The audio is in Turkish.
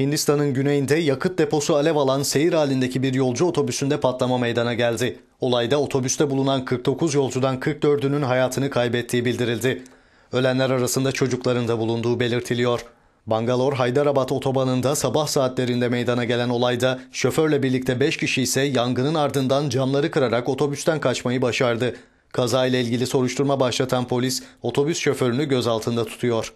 Hindistan'ın güneyinde yakıt deposu alev alan seyir halindeki bir yolcu otobüsünde patlama meydana geldi. Olayda otobüste bulunan 49 yolcudan 44'ünün hayatını kaybettiği bildirildi. Ölenler arasında çocukların da bulunduğu belirtiliyor. Bangalore Haydarabad otobanında sabah saatlerinde meydana gelen olayda şoförle birlikte 5 kişi ise yangının ardından camları kırarak otobüsten kaçmayı başardı. Kazayla ilgili soruşturma başlatan polis otobüs şoförünü gözaltında tutuyor.